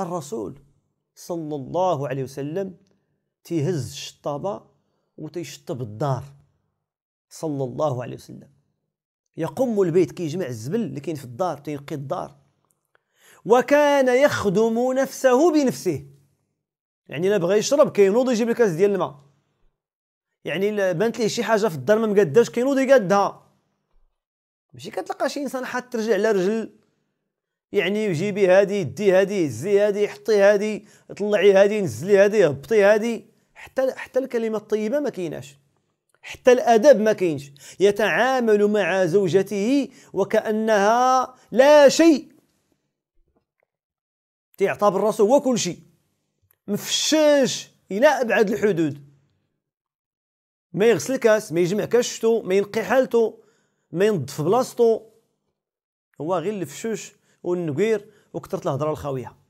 الرسول صلى الله عليه وسلم تيهز الشطابة وتيشطب الدار صلى الله عليه وسلم يقم البيت كيجمع كي الزبل اللي كاين في الدار تينقي الدار وكان يخدم نفسه بنفسه يعني الا بغى يشرب كينوض يجيب الكاس ديال الماء يعني بانت ليه شي حاجه في الدار ما مقاداش كينوض يقادها ماشي كتلقى شي انسان حتى ترجع على رجل يعني جيبي هادي دي هادي زي هادي حطي هادي طلعي هادي نزلي هادي هبطي هادي حتى حتى الكلمه الطيبه ما كايناش حتى الادب ما كاينش يتعامل مع زوجته وكانها لا شيء تيعتبر راسو هو كل شيء مفشاش الى ابعد الحدود ما يغسل الكاس ما يجمع كاشتو ما ينقي حالته ما ينظف بلاصتو هو غير الفشوش والنقير وكثرت الهضره الخاويه